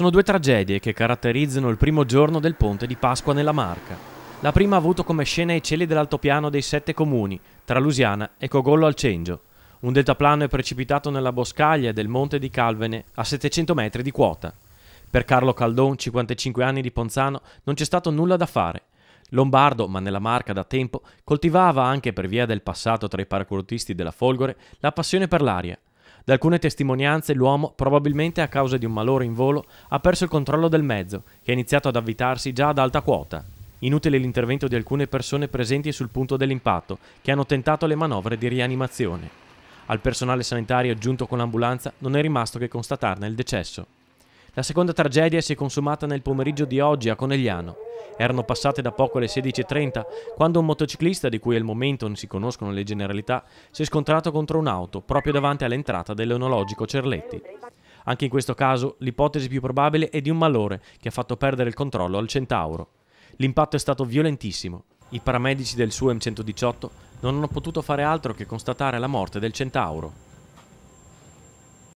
Sono due tragedie che caratterizzano il primo giorno del ponte di Pasqua nella Marca. La prima ha avuto come scena i cieli dell'altopiano dei sette comuni, tra Lusiana e Cogollo al Cengio. Un deltaplano è precipitato nella boscaglia del monte di Calvene a 700 metri di quota. Per Carlo Caldon, 55 anni di Ponzano, non c'è stato nulla da fare. Lombardo, ma nella marca da tempo, coltivava anche per via del passato tra i paracurutisti della Folgore la passione per l'aria – da alcune testimonianze l'uomo, probabilmente a causa di un malore in volo, ha perso il controllo del mezzo, che ha iniziato ad avvitarsi già ad alta quota. Inutile l'intervento di alcune persone presenti sul punto dell'impatto, che hanno tentato le manovre di rianimazione. Al personale sanitario giunto con l'ambulanza non è rimasto che constatarne il decesso. La seconda tragedia si è consumata nel pomeriggio di oggi a Conegliano. Erano passate da poco le 16.30 quando un motociclista, di cui al momento non si conoscono le generalità, si è scontrato contro un'auto proprio davanti all'entrata dell'onologico Cerletti. Anche in questo caso l'ipotesi più probabile è di un malore che ha fatto perdere il controllo al Centauro. L'impatto è stato violentissimo. I paramedici del SUEM 118 non hanno potuto fare altro che constatare la morte del Centauro.